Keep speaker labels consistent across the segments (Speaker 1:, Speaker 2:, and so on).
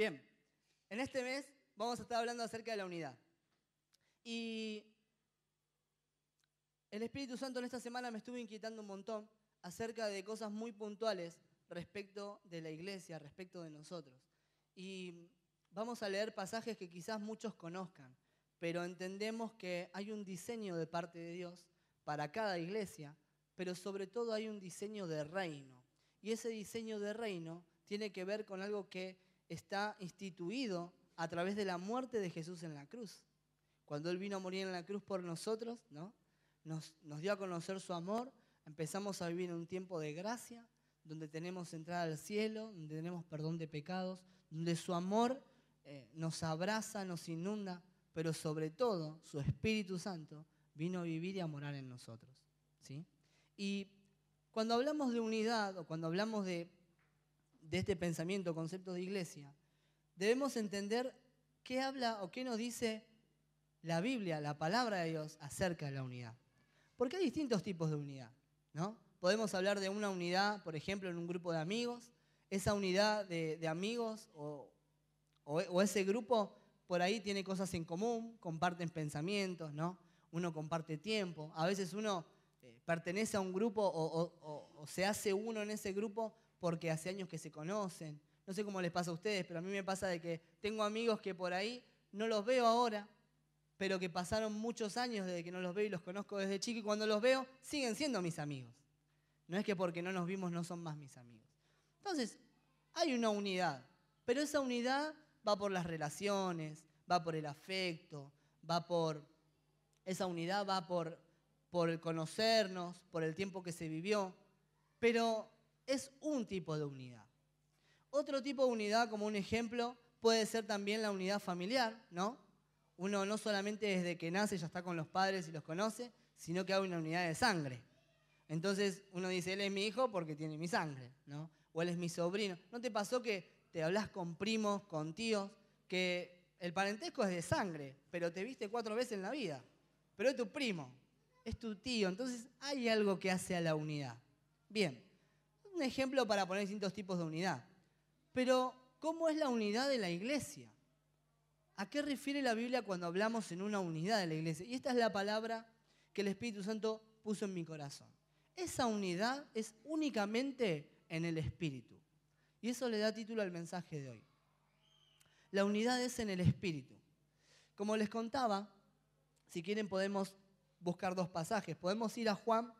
Speaker 1: Bien, en este mes vamos a estar hablando acerca de la unidad. Y el Espíritu Santo en esta semana me estuvo inquietando un montón acerca de cosas muy puntuales respecto de la iglesia, respecto de nosotros. Y vamos a leer pasajes que quizás muchos conozcan, pero entendemos que hay un diseño de parte de Dios para cada iglesia, pero sobre todo hay un diseño de reino. Y ese diseño de reino tiene que ver con algo que está instituido a través de la muerte de Jesús en la cruz. Cuando Él vino a morir en la cruz por nosotros, ¿no? nos, dio a conocer su amor, empezamos a vivir en un tiempo de gracia, donde tenemos entrada al cielo, donde tenemos perdón de pecados, donde su amor eh, nos abraza, nos inunda, pero sobre todo su Espíritu Santo vino a vivir y a morar en nosotros. ¿sí? Y cuando hablamos de unidad o cuando hablamos de de este pensamiento, concepto de iglesia, debemos entender qué habla o qué nos dice la Biblia, la palabra de Dios acerca de la unidad. Porque hay distintos tipos de unidad, ¿no? Podemos hablar de una unidad, por ejemplo, en un grupo de amigos, esa unidad de, amigos o, ese grupo por ahí tiene cosas en común, comparten pensamientos, ¿no? Uno comparte tiempo, a veces uno eh, pertenece a un grupo o se hace uno en ese grupo porque hace años que se conocen. No sé cómo les pasa a ustedes, pero a mí me pasa de que tengo amigos que por ahí no los veo ahora, pero que pasaron muchos años desde que no los veo y los conozco desde chico y cuando los veo siguen siendo mis amigos. No es que porque no nos vimos no son más mis amigos. Entonces, hay una unidad, pero esa unidad va por las relaciones, va por el afecto, va por... Esa unidad va por, por conocernos, por el tiempo que se vivió, pero es un tipo de unidad. Otro tipo de unidad, como un ejemplo, puede ser también la unidad familiar, ¿no? Uno no solamente desde que nace ya está con los padres y los conoce, sino que hay una unidad de sangre. Entonces uno dice, él es mi hijo porque tiene mi sangre, ¿no? O él es mi sobrino. ¿No te pasó que te hablas con primos, con tíos, que el parentesco es de sangre, pero te viste cuatro veces en la vida? Pero es tu primo, es tu tío, entonces hay algo que hace a la unidad. Bien ejemplo para poner distintos tipos de unidad. Pero, ¿cómo es la unidad de la iglesia? ¿A qué refiere la Biblia cuando hablamos en una unidad de la iglesia? Y esta es la palabra que el Espíritu Santo puso en mi corazón. Esa unidad es únicamente en el Espíritu. Y eso le da título al mensaje de hoy. La unidad es en el Espíritu. Como les contaba, si quieren podemos buscar dos pasajes. Podemos ir a Juan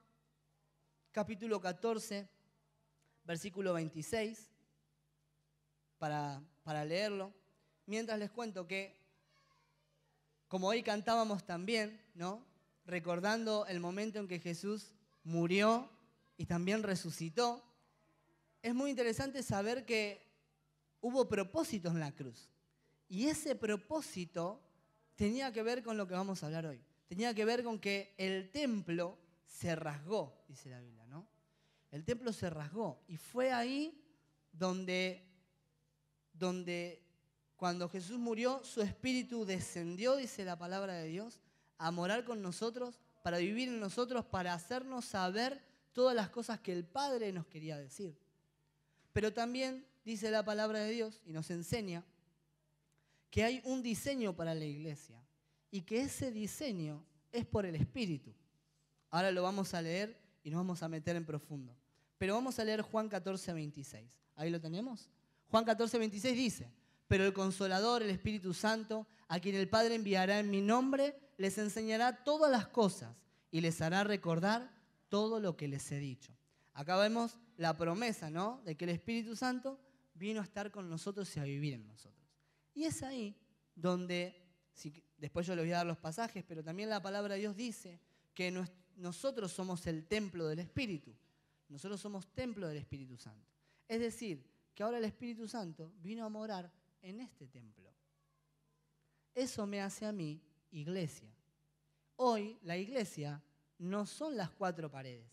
Speaker 1: capítulo 14, versículo 26, para, para leerlo, mientras les cuento que, como hoy cantábamos también, ¿no? recordando el momento en que Jesús murió y también resucitó, es muy interesante saber que hubo propósitos en la cruz. Y ese propósito tenía que ver con lo que vamos a hablar hoy. Tenía que ver con que el templo se rasgó, dice la Biblia, ¿no? El templo se rasgó y fue ahí donde, donde cuando Jesús murió, su espíritu descendió, dice la palabra de Dios, a morar con nosotros, para vivir en nosotros, para hacernos saber todas las cosas que el Padre nos quería decir. Pero también dice la palabra de Dios y nos enseña que hay un diseño para la iglesia y que ese diseño es por el Espíritu. Ahora lo vamos a leer y nos vamos a meter en profundo. Pero vamos a leer Juan 14, 26. ¿Ahí lo tenemos? Juan 14, 26 dice, pero el consolador, el Espíritu Santo, a quien el Padre enviará en mi nombre, les enseñará todas las cosas y les hará recordar todo lo que les he dicho. Acá vemos la promesa, ¿no? De que el Espíritu Santo vino a estar con nosotros y a vivir en nosotros. Y es ahí donde, si, después yo les voy a dar los pasajes, pero también la palabra de Dios dice que nuestro nosotros somos el templo del Espíritu. Nosotros somos templo del Espíritu Santo. Es decir, que ahora el Espíritu Santo vino a morar en este templo. Eso me hace a mí iglesia. Hoy la iglesia no son las cuatro paredes.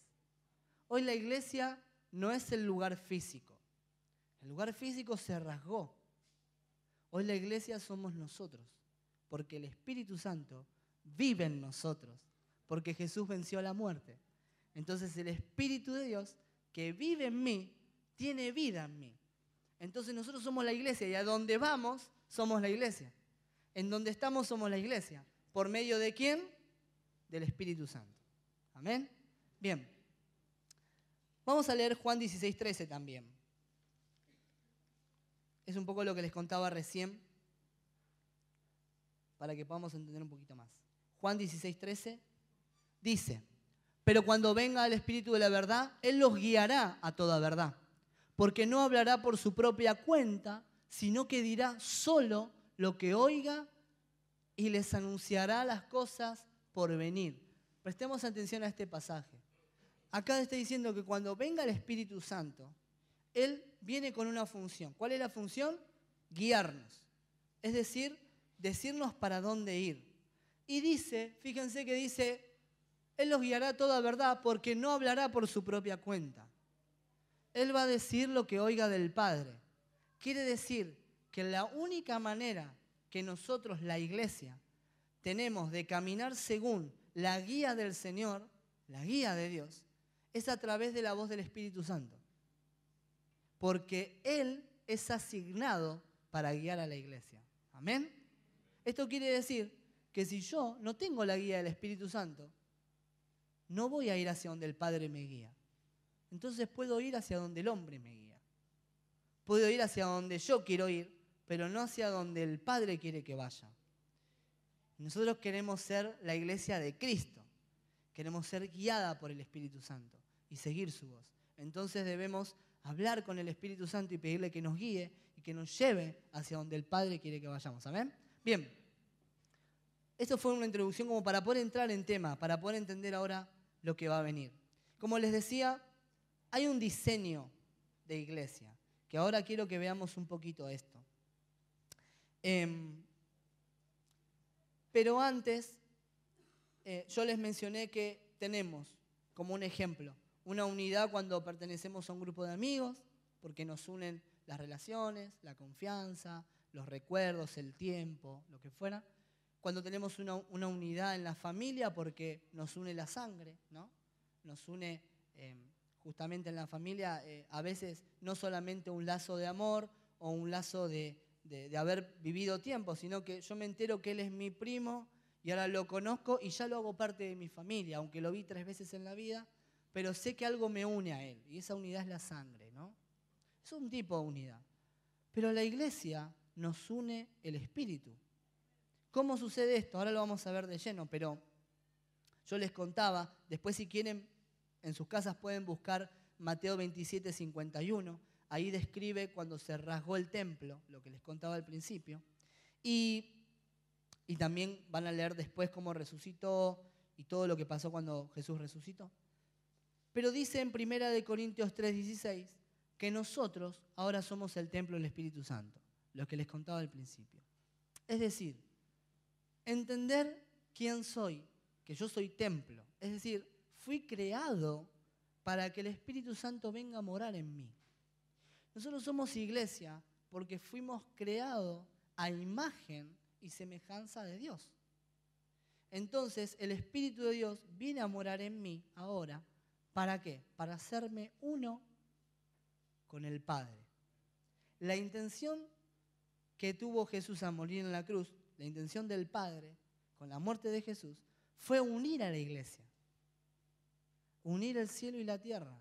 Speaker 1: Hoy la iglesia no es el lugar físico. El lugar físico se rasgó. Hoy la iglesia somos nosotros, porque el Espíritu Santo vive en nosotros porque Jesús venció la muerte. Entonces el Espíritu de Dios que vive en mí, tiene vida en mí. Entonces nosotros somos la iglesia y a donde vamos somos la iglesia. En donde estamos somos la iglesia. ¿Por medio de quién? Del Espíritu Santo. Amén. Bien. Vamos a leer Juan 16, 13 también. Es un poco lo que les contaba recién para que podamos entender un poquito más. Juan 16, 13 Dice, pero cuando venga el Espíritu de la verdad, Él los guiará a toda verdad, porque no hablará por su propia cuenta, sino que dirá solo lo que oiga y les anunciará las cosas por venir. Prestemos atención a este pasaje. Acá está diciendo que cuando venga el Espíritu Santo, Él viene con una función. ¿Cuál es la función? Guiarnos. Es decir, decirnos para dónde ir. Y dice, fíjense que dice, él los guiará toda verdad porque no hablará por su propia cuenta. Él va a decir lo que oiga del Padre. Quiere decir que la única manera que nosotros, la iglesia, tenemos de caminar según la guía del Señor, la guía de Dios, es a través de la voz del Espíritu Santo. Porque Él es asignado para guiar a la iglesia. Amén. Esto quiere decir que si yo no tengo la guía del Espíritu Santo, no voy a ir hacia donde el Padre me guía. Entonces puedo ir hacia donde el hombre me guía. Puedo ir hacia donde yo quiero ir, pero no hacia donde el Padre quiere que vaya. Nosotros queremos ser la iglesia de Cristo. Queremos ser guiada por el Espíritu Santo y seguir su voz. Entonces debemos hablar con el Espíritu Santo y pedirle que nos guíe y que nos lleve hacia donde el Padre quiere que vayamos. Amén. Bien. Esto fue una introducción como para poder entrar en tema, para poder entender ahora lo que va a venir. Como les decía, hay un diseño de iglesia, que ahora quiero que veamos un poquito esto. Em, pero antes, eh, yo les mencioné que tenemos, como un ejemplo, una unidad cuando pertenecemos a un grupo de amigos, porque nos unen las relaciones, la confianza, los recuerdos, el tiempo, lo que fuera cuando tenemos una, unidad en la familia porque nos une la sangre, ¿no? Nos une em, justamente en la familia eh, a veces no solamente un lazo de amor o un lazo de, de haber vivido tiempo, sino que yo me entero que él es mi primo y ahora lo conozco y ya lo hago parte de mi familia, aunque lo vi tres veces en la vida, pero sé que algo me une a él y esa unidad es la sangre, ¿no? Es un tipo de unidad. Pero la iglesia nos une el espíritu. ¿Cómo sucede esto? Ahora lo vamos a ver de lleno, pero yo les contaba, después si quieren, en sus casas pueden buscar Mateo 27, 51. Ahí describe cuando se rasgó el templo, lo que les contaba al principio. Y, y también van a leer después cómo resucitó y todo lo que pasó cuando Jesús resucitó. Pero dice en 1 Corintios 3, 16, que nosotros ahora somos el templo del Espíritu Santo, lo que les contaba al principio. Es decir, entender quién soy, que yo soy templo. Es decir, fui creado para que el Espíritu Santo venga a morar en mí. Nosotros somos iglesia porque fuimos creados a imagen y semejanza de Dios. Entonces el Espíritu de Dios viene a morar en mí ahora. ¿Para qué? Para hacerme uno con el Padre. La intención que tuvo Jesús a morir en la cruz la intención del Padre con la muerte de Jesús fue unir a la iglesia, unir el cielo y la tierra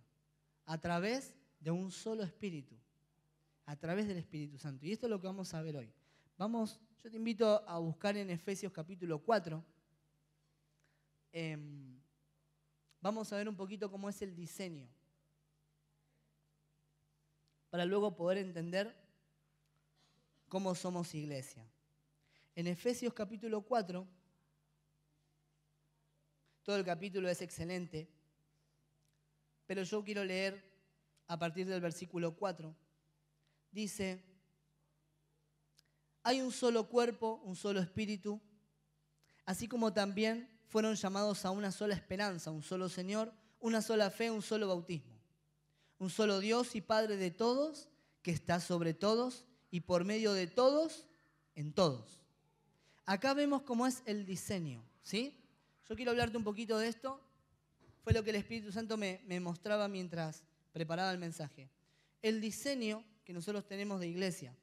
Speaker 1: a través de un solo espíritu, a través del Espíritu Santo. Y esto es lo que vamos a ver hoy. Vamos, yo te invito a buscar en Efesios capítulo 4. Em, vamos a ver un poquito cómo es el diseño, para luego poder entender cómo somos iglesia en Efesios capítulo 4, todo el capítulo es excelente, pero yo quiero leer a partir del versículo 4. Dice, hay un solo cuerpo, un solo espíritu, así como también fueron llamados a una sola esperanza, un solo Señor, una sola fe, un solo bautismo, un solo Dios y Padre de todos, que está sobre todos y por medio de todos, en todos. Acá vemos cómo es el diseño, ¿sí? Yo quiero hablarte un poquito de esto. Fue lo que el Espíritu Santo me, mostraba mientras preparaba el mensaje. El diseño que nosotros tenemos de iglesia.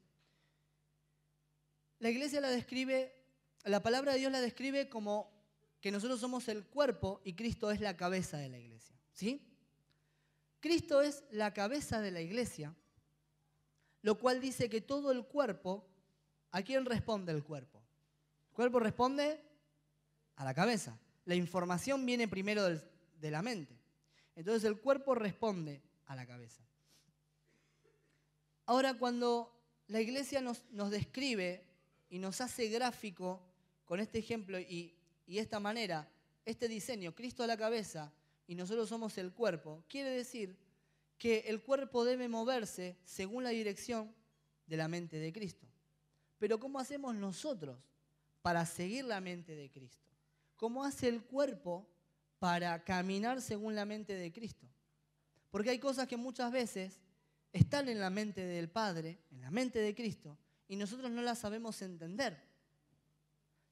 Speaker 1: La iglesia la describe, la palabra de Dios la describe como que nosotros somos el cuerpo y Cristo es la cabeza de la iglesia, ¿sí? Cristo es la cabeza de la iglesia, lo cual dice que todo el cuerpo, ¿a quién responde el cuerpo? El cuerpo responde a la cabeza. La información viene primero de la mente. Entonces el cuerpo responde a la cabeza. Ahora cuando la iglesia nos, describe y nos hace gráfico con este ejemplo y, y esta manera, este diseño, Cristo a la cabeza y nosotros somos el cuerpo, quiere decir que el cuerpo debe moverse según la dirección de la mente de Cristo. Pero ¿cómo hacemos nosotros para seguir la mente de Cristo, ¿Cómo hace el cuerpo para caminar según la mente de Cristo. Porque hay cosas que muchas veces están en la mente del Padre, en la mente de Cristo, y nosotros no las sabemos entender.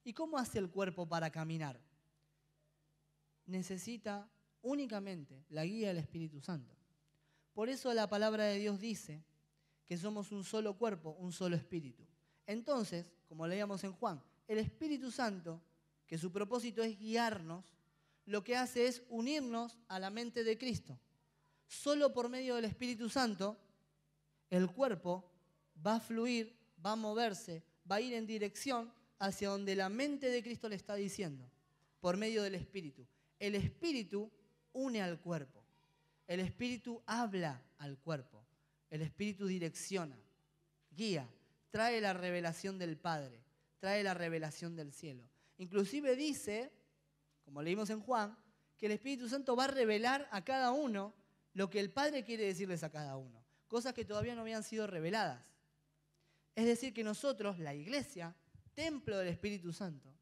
Speaker 1: ¿Y cómo hace el cuerpo para caminar? Necesita únicamente la guía del Espíritu Santo. Por eso la palabra de Dios dice que somos un solo cuerpo, un solo espíritu. Entonces, como leíamos en Juan, el Espíritu Santo, que su propósito es guiarnos, lo que hace es unirnos a la mente de Cristo. Solo por medio del Espíritu Santo, el cuerpo va a fluir, va a moverse, va a ir en dirección hacia donde la mente de Cristo le está diciendo, por medio del Espíritu. El Espíritu une al cuerpo. El Espíritu habla al cuerpo. El Espíritu direcciona, guía, trae la revelación del Padre trae la revelación del cielo. Inclusive dice, como leímos en Juan, que el Espíritu Santo va a revelar a cada uno lo que el Padre quiere decirles a cada uno, cosas que todavía no habían sido reveladas. Es decir, que nosotros, la iglesia, templo del Espíritu Santo,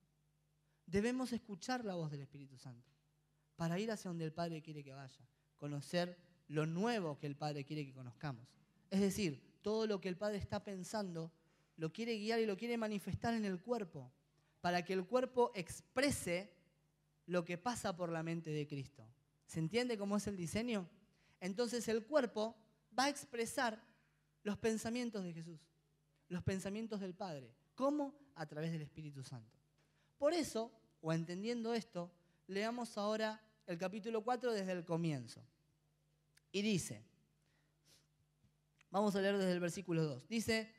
Speaker 1: debemos escuchar la voz del Espíritu Santo para ir hacia donde el Padre quiere que vaya, conocer lo nuevo que el Padre quiere que conozcamos. Es decir, todo lo que el Padre está pensando lo quiere guiar y lo quiere manifestar en el cuerpo, para que el cuerpo exprese lo que pasa por la mente de Cristo. ¿Se entiende cómo es el diseño? Entonces el cuerpo va a expresar los pensamientos de Jesús, los pensamientos del Padre. ¿Cómo? A través del Espíritu Santo. Por eso, o entendiendo esto, leamos ahora el capítulo 4 desde el comienzo. Y dice, vamos a leer desde el versículo 2, dice,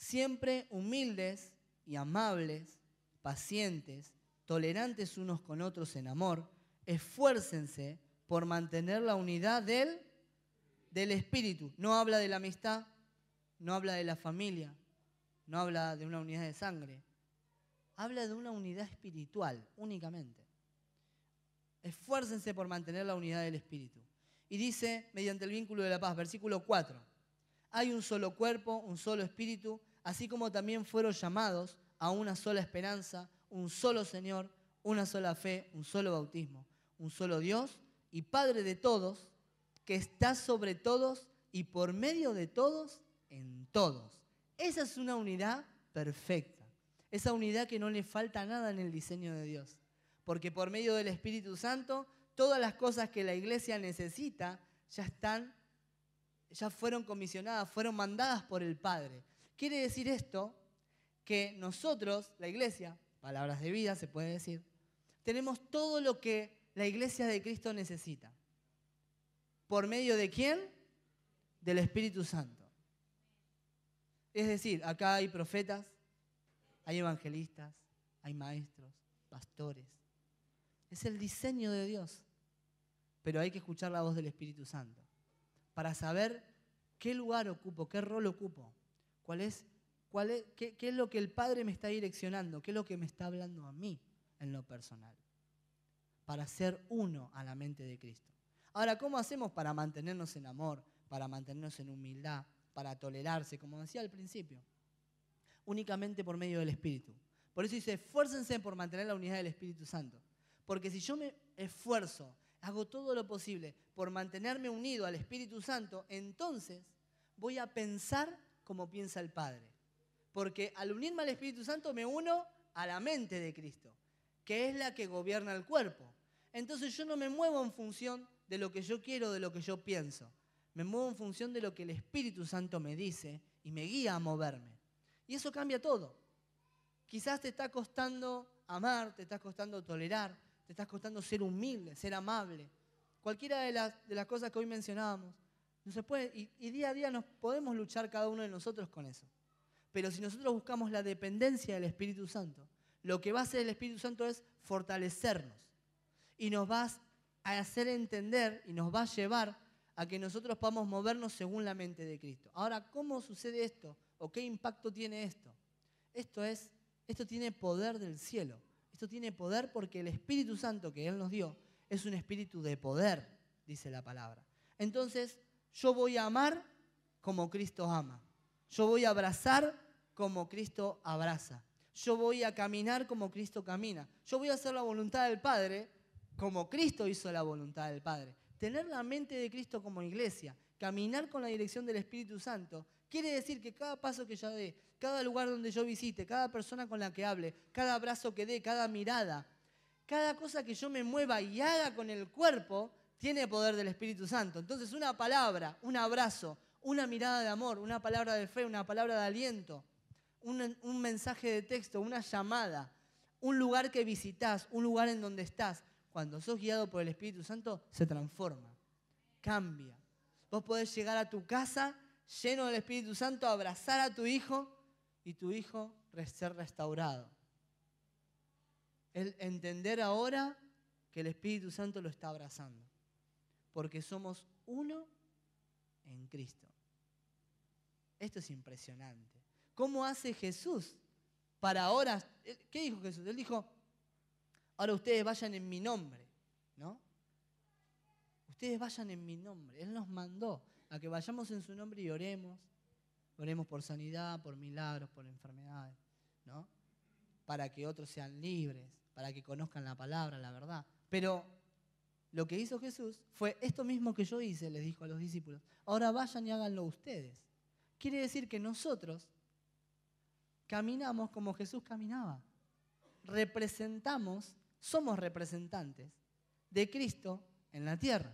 Speaker 1: siempre humildes y amables, pacientes, tolerantes unos con otros en amor, esfuércense por mantener la unidad del, espíritu. No habla de la amistad, no habla de la familia, no habla de una unidad de sangre, habla de una unidad espiritual únicamente. Esfuércense por mantener la unidad del espíritu. Y dice, mediante el vínculo de la paz, versículo 4, hay un solo cuerpo, un solo espíritu así como también fueron llamados a una sola esperanza, un solo Señor, una sola fe, un solo bautismo, un solo Dios y Padre de todos, que está sobre todos y por medio de todos en todos. Esa es una unidad perfecta, esa unidad que no le falta nada en el diseño de Dios, porque por medio del Espíritu Santo todas las cosas que la iglesia necesita ya están ya fueron comisionadas, fueron mandadas por el Padre. Quiere decir esto que nosotros, la iglesia, palabras de vida se puede decir, tenemos todo lo que la iglesia de Cristo necesita. ¿Por medio de quién? Del Espíritu Santo. Es decir, acá hay profetas, hay evangelistas, hay maestros, pastores. Es el diseño de Dios. Pero hay que escuchar la voz del Espíritu Santo para saber qué lugar ocupo, qué rol ocupo es, qué, qué es lo que el Padre me está direccionando? ¿Qué es lo que me está hablando a mí en lo personal? Para ser uno a la mente de Cristo. Ahora, ¿cómo hacemos para mantenernos en amor, para mantenernos en humildad, para tolerarse, como decía al principio? Únicamente por medio del Espíritu. Por eso dice, esfuércense por mantener la unidad del Espíritu Santo. Porque si yo me esfuerzo, hago todo lo posible por mantenerme unido al Espíritu Santo, entonces voy a pensar como piensa el Padre. Porque al unirme al Espíritu Santo me uno a la mente de Cristo, que es la que gobierna el cuerpo. Entonces yo no me muevo en función de lo que yo quiero, de lo que yo pienso. Me muevo en función de lo que el Espíritu Santo me dice y me guía a moverme. Y eso cambia todo. Quizás te está costando amar, te está costando tolerar, te está costando ser humilde, ser amable. Cualquiera de las, de las cosas que hoy mencionábamos se puede, y, día a día nos podemos luchar cada uno de nosotros con eso. Pero si nosotros buscamos la dependencia del Espíritu Santo, lo que va a hacer el Espíritu Santo es fortalecernos y nos va a hacer entender y nos va a llevar a que nosotros podamos movernos según la mente de Cristo. Ahora, ¿cómo sucede esto? ¿O qué impacto tiene esto? Esto es, esto tiene poder del cielo. Esto tiene poder porque el Espíritu Santo que Él nos dio es un espíritu de poder, dice la palabra. Entonces, yo voy a amar como Cristo ama. Yo voy a abrazar como Cristo abraza. Yo voy a caminar como Cristo camina. Yo voy a hacer la voluntad del Padre como Cristo hizo la voluntad del Padre. Tener la mente de Cristo como iglesia, caminar con la dirección del Espíritu Santo, quiere decir que cada paso que yo dé, cada lugar donde yo visite, cada persona con la que hable, cada abrazo que dé, cada mirada, cada cosa que yo me mueva y haga con el cuerpo, tiene poder del Espíritu Santo. Entonces una palabra, un abrazo, una mirada de amor, una palabra de fe, una palabra de aliento, un, mensaje de texto, una llamada, un lugar que visitas, un lugar en donde estás, cuando sos guiado por el Espíritu Santo, se transforma, cambia. Vos podés llegar a tu casa lleno del Espíritu Santo, abrazar a tu hijo y tu hijo ser restaurado. El entender ahora que el Espíritu Santo lo está abrazando porque somos uno en Cristo. Esto es impresionante. ¿Cómo hace Jesús para ahora? ¿Qué dijo Jesús? Él dijo, ahora ustedes vayan en mi nombre, ¿no? Ustedes vayan en mi nombre. Él nos mandó a que vayamos en su nombre y oremos. Oremos por sanidad, por milagros, por enfermedades, ¿no? Para que otros sean libres, para que conozcan la palabra, la verdad. Pero lo que hizo Jesús fue esto mismo que yo hice, les dijo a los discípulos. Ahora vayan y háganlo ustedes. Quiere decir que nosotros caminamos como Jesús caminaba. Representamos, somos representantes de Cristo en la tierra.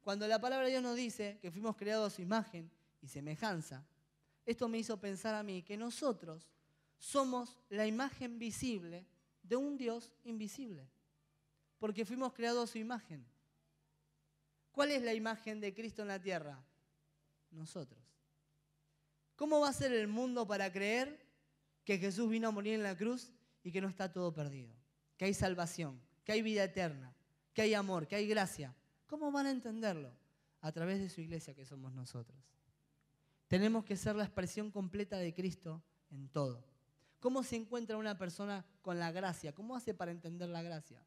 Speaker 1: Cuando la palabra de Dios nos dice que fuimos creados a su imagen y semejanza, esto me hizo pensar a mí que nosotros somos la imagen visible de un Dios invisible. Porque fuimos creados a su imagen. ¿Cuál es la imagen de Cristo en la tierra? Nosotros. ¿Cómo va a ser el mundo para creer que Jesús vino a morir en la cruz y que no está todo perdido? Que hay salvación, que hay vida eterna, que hay amor, que hay gracia. ¿Cómo van a entenderlo? A través de su iglesia que somos nosotros. Tenemos que ser la expresión completa de Cristo en todo. ¿Cómo se encuentra una persona con la gracia? ¿Cómo hace para entender la gracia?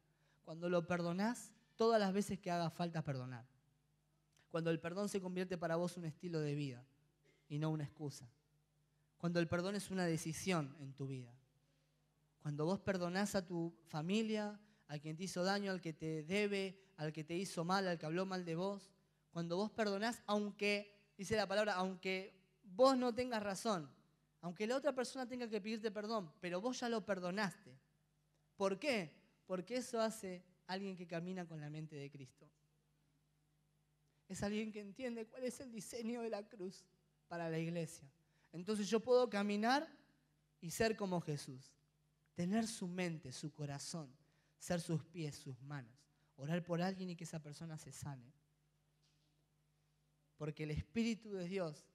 Speaker 1: Cuando lo perdonás todas las veces que haga falta perdonar. Cuando el perdón se convierte para vos un estilo de vida y no una excusa. Cuando el perdón es una decisión en tu vida. Cuando vos perdonás a tu familia, a quien te hizo daño, al que te debe, al que te hizo mal, al que habló mal de vos. Cuando vos perdonás, aunque, dice la palabra, aunque vos no tengas razón, aunque la otra persona tenga que pedirte perdón, pero vos ya lo perdonaste. ¿Por qué? porque eso hace alguien que camina con la mente de Cristo. Es alguien que entiende cuál es el diseño de la cruz para la iglesia. Entonces yo puedo caminar y ser como Jesús, tener su mente, su corazón, ser sus pies, sus manos, orar por alguien y que esa persona se sane. Porque el Espíritu de Dios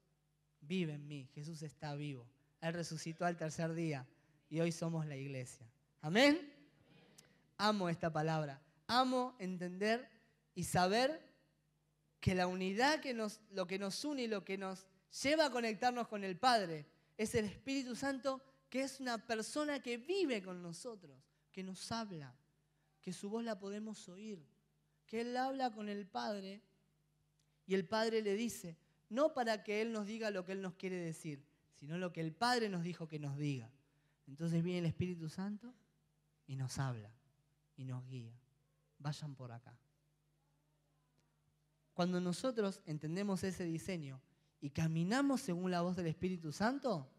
Speaker 1: vive en mí, Jesús está vivo, Él resucitó al tercer día y hoy somos la iglesia. Amén. Amo esta palabra. Amo entender y saber que la unidad que nos, lo que nos une y lo que nos lleva a conectarnos con el Padre es el Espíritu Santo, que es una persona que vive con nosotros, que nos habla, que su voz la podemos oír, que Él habla con el Padre y el Padre le dice, no para que Él nos diga lo que Él nos quiere decir, sino lo que el Padre nos dijo que nos diga. Entonces viene el Espíritu Santo y nos habla y nos guía. Vayan por acá. Cuando nosotros entendemos ese diseño y caminamos según la voz del Espíritu Santo,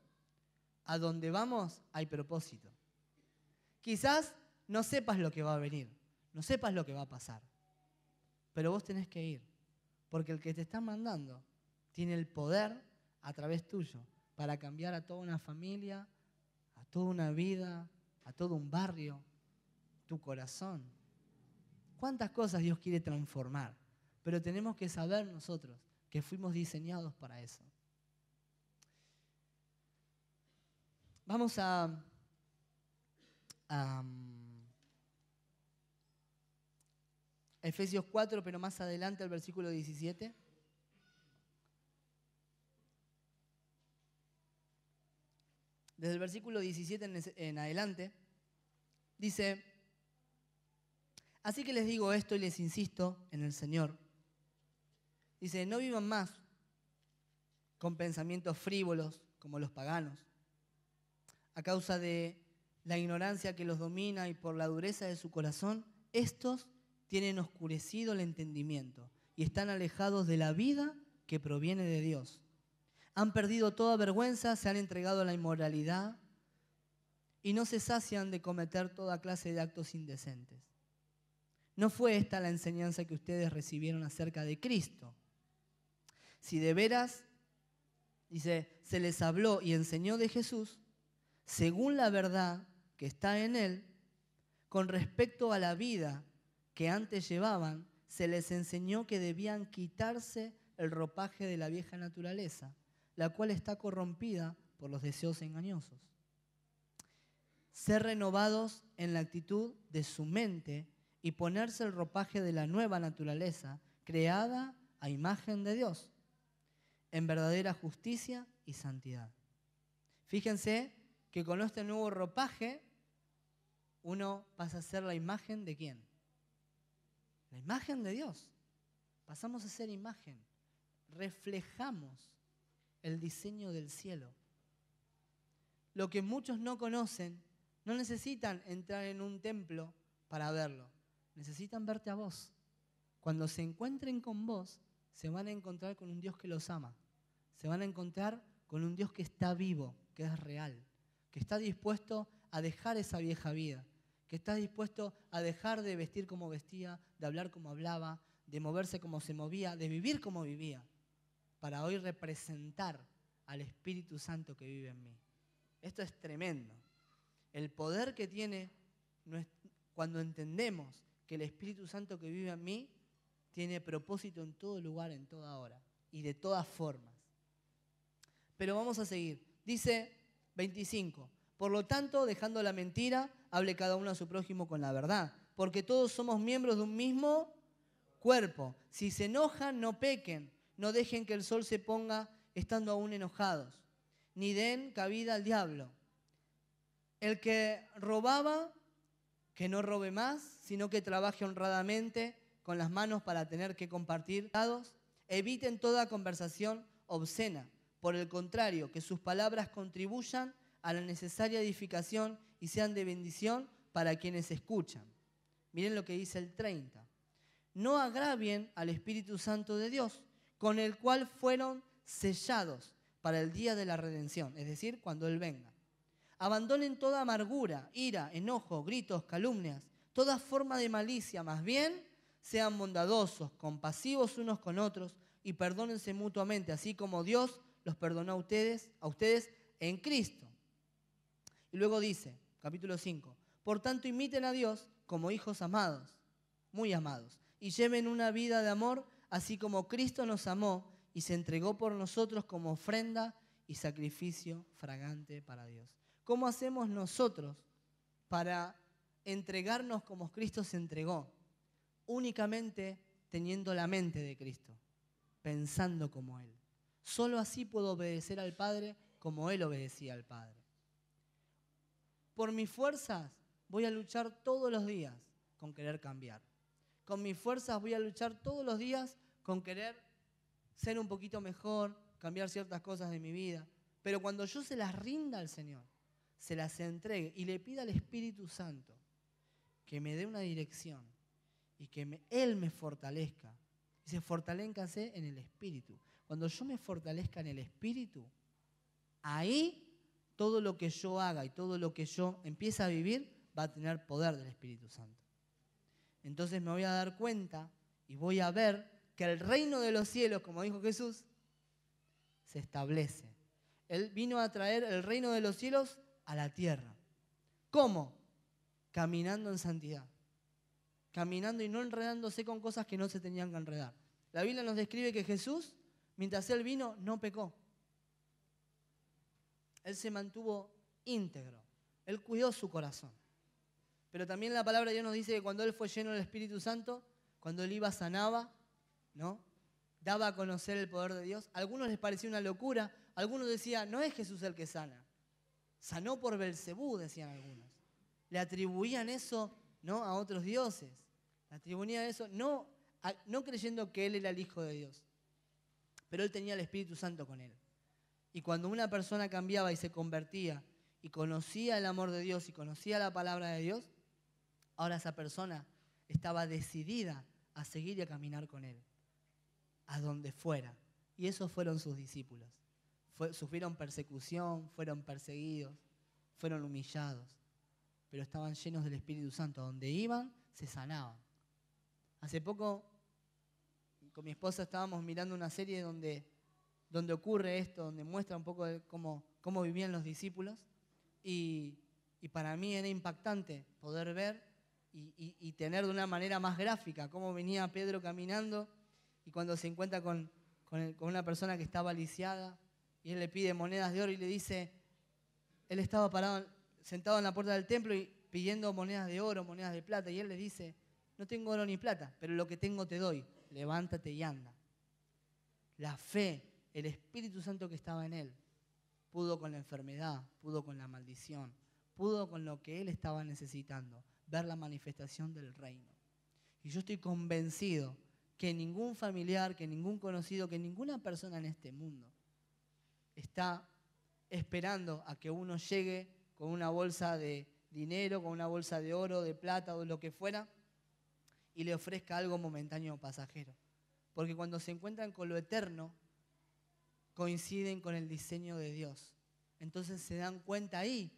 Speaker 1: a donde vamos hay propósito. Quizás no sepas lo que va a venir, no sepas lo que va a pasar, pero vos tenés que ir, porque el que te está mandando tiene el poder a través tuyo para cambiar a toda una familia, a toda una vida, a todo un barrio, tu corazón. ¿Cuántas cosas Dios quiere transformar? Pero tenemos que saber nosotros que fuimos diseñados para eso. Vamos a, um, Efesios 4, pero más adelante al versículo 17. Desde el versículo 17 en adelante, dice, Así que les digo esto y les insisto en el Señor. Dice, no vivan más con pensamientos frívolos como los paganos, a causa de la ignorancia que los domina y por la dureza de su corazón, estos tienen oscurecido el entendimiento y están alejados de la vida que proviene de Dios. Han perdido toda vergüenza, se han entregado a la inmoralidad y no se sacian de cometer toda clase de actos indecentes. No fue esta la enseñanza que ustedes recibieron acerca de Cristo. Si de veras, dice, se les habló y enseñó de Jesús, según la verdad que está en Él, con respecto a la vida que antes llevaban, se les enseñó que debían quitarse el ropaje de la vieja naturaleza, la cual está corrompida por los deseos engañosos. Ser renovados en la actitud de su mente y ponerse el ropaje de la nueva naturaleza, creada a imagen de Dios, en verdadera justicia y santidad. Fíjense que con este nuevo ropaje uno pasa a ser la imagen de quién? La imagen de Dios. Pasamos a ser imagen. Reflejamos el diseño del cielo. Lo que muchos no conocen, no necesitan entrar en un templo para verlo necesitan verte a vos. Cuando se encuentren con vos, se van a encontrar con un Dios que los ama. Se van a encontrar con un Dios que está vivo, que es real, que está dispuesto a dejar esa vieja vida, que está dispuesto a dejar de vestir como vestía, de hablar como hablaba, de moverse como se movía, de vivir como vivía, para hoy representar al Espíritu Santo que vive en mí. Esto es tremendo. El poder que tiene cuando entendemos que el Espíritu Santo que vive en mí tiene propósito en todo lugar, en toda hora y de todas formas. Pero vamos a seguir. Dice 25, por lo tanto, dejando la mentira, hable cada uno a su prójimo con la verdad, porque todos somos miembros de un mismo cuerpo. Si se enojan, no pequen, no dejen que el sol se ponga estando aún enojados, ni den cabida al diablo. El que robaba que no robe más, sino que trabaje honradamente con las manos para tener que compartir. Eviten toda conversación obscena, por el contrario, que sus palabras contribuyan a la necesaria edificación y sean de bendición para quienes escuchan. Miren lo que dice el 30. No agravien al Espíritu Santo de Dios, con el cual fueron sellados para el día de la redención, es decir, cuando Él venga. Abandonen toda amargura, ira, enojo, gritos, calumnias, toda forma de malicia. Más bien, sean bondadosos, compasivos unos con otros y perdónense mutuamente, así como Dios los perdonó a ustedes, a ustedes en Cristo. Y luego dice, capítulo 5, por tanto imiten a Dios como hijos amados, muy amados, y lleven una vida de amor, así como Cristo nos amó y se entregó por nosotros como ofrenda y sacrificio fragante para Dios. ¿Cómo hacemos nosotros para entregarnos como Cristo se entregó? Únicamente teniendo la mente de Cristo, pensando como Él. Solo así puedo obedecer al Padre como Él obedecía al Padre. Por mis fuerzas voy a luchar todos los días con querer cambiar. Con mis fuerzas voy a luchar todos los días con querer ser un poquito mejor, cambiar ciertas cosas de mi vida. Pero cuando yo se las rinda al Señor, se las entregue y le pida al Espíritu Santo que me dé una dirección y que Él me fortalezca. Dice, fortalezcanse en el Espíritu. Cuando yo me fortalezca en el Espíritu, ahí todo lo que yo haga y todo lo que yo empiece a vivir va a tener poder del Espíritu Santo. Entonces me voy a dar cuenta y voy a ver que el reino de los cielos, como dijo Jesús, se establece. Él vino a traer el reino de los cielos a la tierra. ¿Cómo? Caminando en santidad. Caminando y no enredándose con cosas que no se tenían que enredar. La Biblia nos describe que Jesús, mientras él vino, no pecó. Él se mantuvo íntegro. Él cuidó su corazón. Pero también la palabra de Dios nos dice que cuando él fue lleno del Espíritu Santo, cuando él iba sanaba, ¿no? Daba a conocer el poder de Dios. A algunos les parecía una locura, algunos decían, no es Jesús el que sana. Sanó por Belcebú, decían algunos. Le atribuían eso ¿no? a otros dioses. Le atribuían eso no, no creyendo que él era el Hijo de Dios. Pero él tenía el Espíritu Santo con él. Y cuando una persona cambiaba y se convertía y conocía el amor de Dios y conocía la palabra de Dios, ahora esa persona estaba decidida a seguir y a caminar con él, a donde fuera. Y esos fueron sus discípulos sufrieron persecución, fueron perseguidos, fueron humillados, pero estaban llenos del Espíritu Santo. Donde iban, se sanaban. Hace poco, con mi esposa estábamos mirando una serie donde, donde ocurre esto, donde muestra un poco de cómo, cómo vivían los discípulos. Y, y, para mí era impactante poder ver y, y, tener de una manera más gráfica cómo venía Pedro caminando y cuando se encuentra con, con, con, una persona que estaba lisiada, y él le pide monedas de oro y le dice, él estaba parado, sentado en la puerta del templo y pidiendo monedas de oro, monedas de plata, y él le dice, no tengo oro ni plata, pero lo que tengo te doy, levántate y anda. La fe, el Espíritu Santo que estaba en él, pudo con la enfermedad, pudo con la maldición, pudo con lo que él estaba necesitando, ver la manifestación del reino. Y yo estoy convencido que ningún familiar, que ningún conocido, que ninguna persona en este mundo está esperando a que uno llegue con una bolsa de dinero, con una bolsa de oro, de plata o lo que fuera, y le ofrezca algo momentáneo o pasajero. Porque cuando se encuentran con lo eterno, coinciden con el diseño de Dios. Entonces se dan cuenta ahí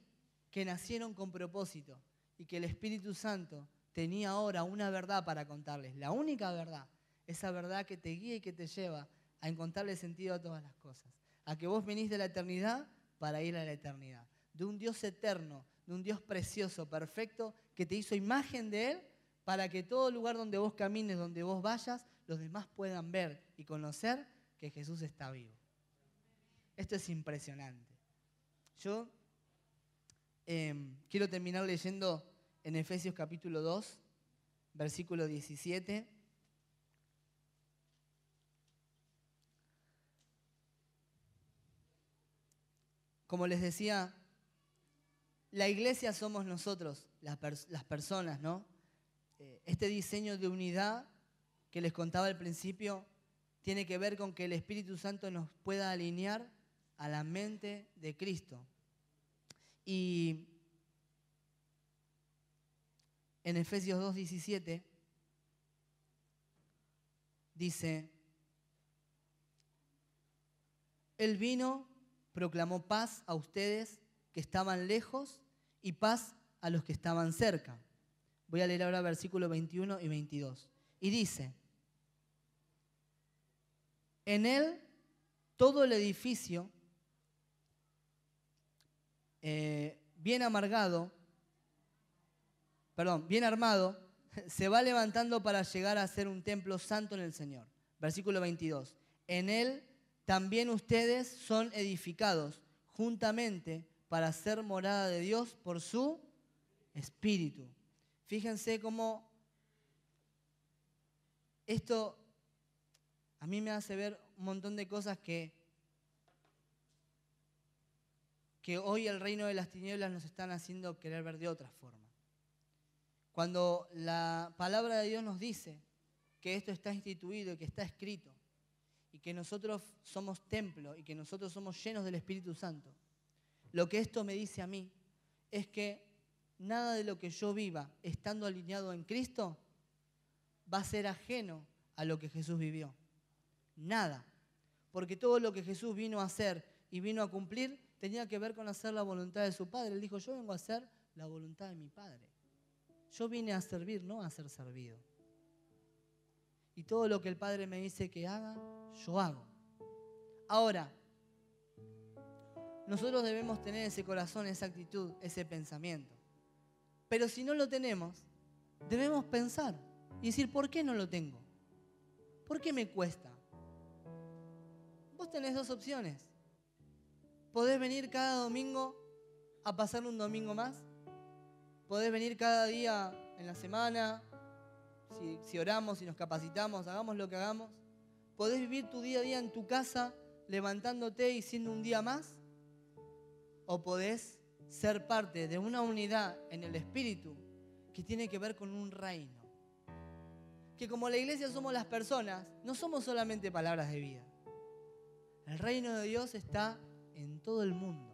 Speaker 1: que nacieron con propósito y que el Espíritu Santo tenía ahora una verdad para contarles, la única verdad, esa verdad que te guía y que te lleva a encontrarle sentido a todas las cosas a que vos venís de la eternidad para ir a la eternidad. De un Dios eterno, de un Dios precioso, perfecto, que te hizo imagen de Él para que todo lugar donde vos camines, donde vos vayas, los demás puedan ver y conocer que Jesús está vivo. Esto es impresionante. Yo em, quiero terminar leyendo en Efesios capítulo 2, versículo 17 Como les decía, la iglesia somos nosotros, las, personas, ¿no? Eh, este diseño de unidad que les contaba al principio tiene que ver con que el Espíritu Santo nos pueda alinear a la mente de Cristo. Y en Efesios 2.17 dice, Él vino proclamó paz a ustedes que estaban lejos y paz a los que estaban cerca. Voy a leer ahora versículos 21 y 22. Y dice, en él todo el edificio, eh, bien amargado, perdón, bien armado, se va levantando para llegar a ser un templo santo en el Señor. Versículo 22. En él también ustedes son edificados juntamente para ser morada de Dios por su espíritu. Fíjense cómo esto a mí me hace ver un montón de cosas que, que hoy el reino de las tinieblas nos están haciendo querer ver de otra forma. Cuando la palabra de Dios nos dice que esto está instituido y que está escrito, y que nosotros somos templo y que nosotros somos llenos del Espíritu Santo. Lo que esto me dice a mí es que nada de lo que yo viva estando alineado en Cristo va a ser ajeno a lo que Jesús vivió. Nada. Porque todo lo que Jesús vino a hacer y vino a cumplir tenía que ver con hacer la voluntad de su Padre. Él dijo, yo vengo a hacer la voluntad de mi Padre. Yo vine a servir, no a ser servido y todo lo que el Padre me dice que haga, yo hago. Ahora, nosotros debemos tener ese corazón, esa actitud, ese pensamiento. Pero si no lo tenemos, debemos pensar y decir, ¿por qué no lo tengo? ¿Por qué me cuesta? Vos tenés dos opciones. Podés venir cada domingo a pasar un domingo más. Podés venir cada día en la semana, si, oramos, si nos capacitamos, hagamos lo que hagamos, podés vivir tu día a día en tu casa, levantándote y siendo un día más, o podés ser parte de una unidad en el Espíritu que tiene que ver con un reino. Que como la iglesia somos las personas, no somos solamente palabras de vida. El reino de Dios está en todo el mundo.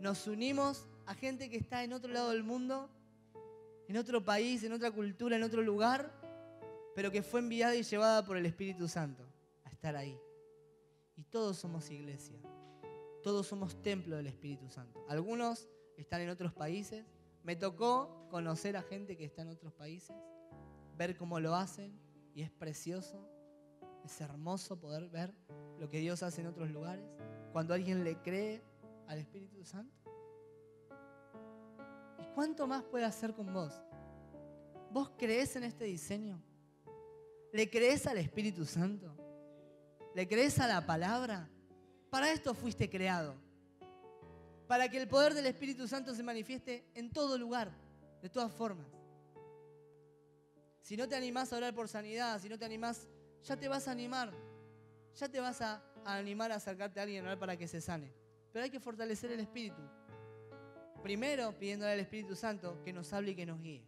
Speaker 1: Nos unimos a gente que está en otro lado del mundo en otro país, en otra cultura, en otro lugar, pero que fue enviada y llevada por el Espíritu Santo a estar ahí. Y todos somos iglesia, todos somos templo del Espíritu Santo. Algunos están en otros países, me tocó conocer a gente que está en otros países, ver cómo lo hacen y es precioso, es hermoso poder ver lo que Dios hace en otros lugares, cuando alguien le cree al Espíritu Santo cuánto más puede hacer con vos. ¿Vos crees en este diseño? ¿Le crees al Espíritu Santo? ¿Le crees a la palabra? Para esto fuiste creado. Para que el poder del Espíritu Santo se manifieste en todo lugar, de todas formas. Si no te animás a orar por sanidad, si no te animás, ya te vas a animar. Ya te vas a, animar a acercarte a alguien a orar para que se sane. Pero hay que fortalecer el espíritu primero pidiéndole al Espíritu Santo que nos hable y que nos guíe,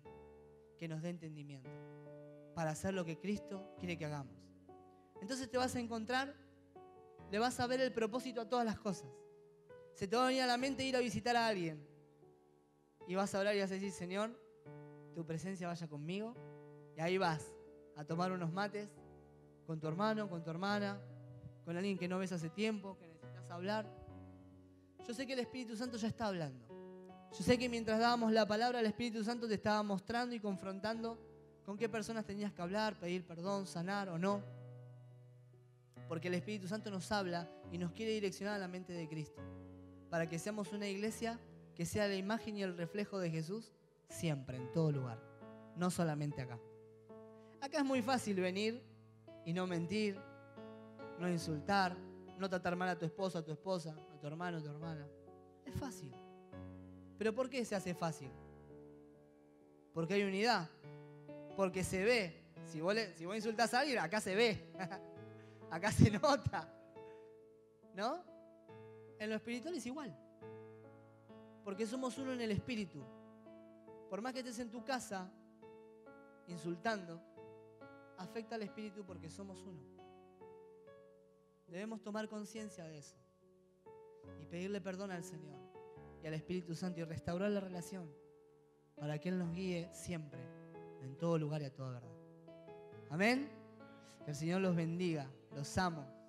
Speaker 1: que nos dé entendimiento para hacer lo que Cristo quiere que hagamos. Entonces te vas a encontrar, le vas a ver el propósito a todas las cosas. Se te va a venir a la mente ir a visitar a alguien y vas a hablar y vas a decir, Señor, tu presencia vaya conmigo. Y ahí vas a tomar unos mates con tu hermano, con tu hermana, con alguien que no ves hace tiempo, que necesitas hablar. Yo sé que el Espíritu Santo ya está hablando. Yo sé que mientras dábamos la palabra, al Espíritu Santo te estaba mostrando y confrontando con qué personas tenías que hablar, pedir perdón, sanar o no. Porque el Espíritu Santo nos habla y nos quiere direccionar a la mente de Cristo. Para que seamos una iglesia que sea la imagen y el reflejo de Jesús siempre, en todo lugar. No solamente acá. Acá es muy fácil venir y no mentir, no insultar, no tratar mal a tu esposa, a tu esposa, a tu hermano, a tu hermana. Es fácil. Pero ¿por qué se hace fácil? Porque hay unidad. Porque se ve. Si vos, si insultás a alguien, acá se ve. acá se nota. ¿No? En lo espiritual es igual. Porque somos uno en el espíritu. Por más que estés en tu casa insultando, afecta al espíritu porque somos uno. Debemos tomar conciencia de eso y pedirle perdón al Señor y al Espíritu Santo y restaurar la relación para que Él nos guíe siempre, en todo lugar y a toda verdad. Amén. Que el Señor los bendiga, los amo.